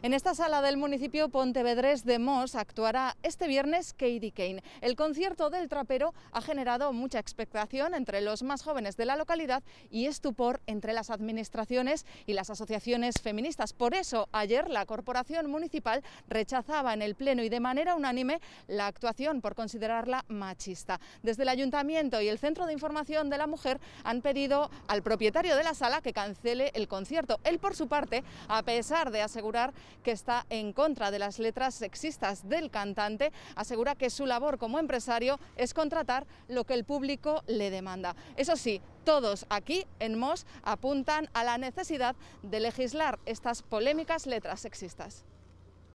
En esta sala del municipio Pontevedrés de Mos actuará este viernes Katie Kane. El concierto del trapero ha generado mucha expectación entre los más jóvenes de la localidad y estupor entre las administraciones y las asociaciones feministas. Por eso, ayer la Corporación Municipal rechazaba en el Pleno y de manera unánime la actuación por considerarla machista. Desde el Ayuntamiento y el Centro de Información de la Mujer han pedido al propietario de la sala que cancele el concierto. Él, por su parte, a pesar de asegurar que está en contra de las letras sexistas del cantante, asegura que su labor como empresario es contratar lo que el público le demanda. Eso sí, todos aquí en Moss, apuntan a la necesidad de legislar estas polémicas letras sexistas.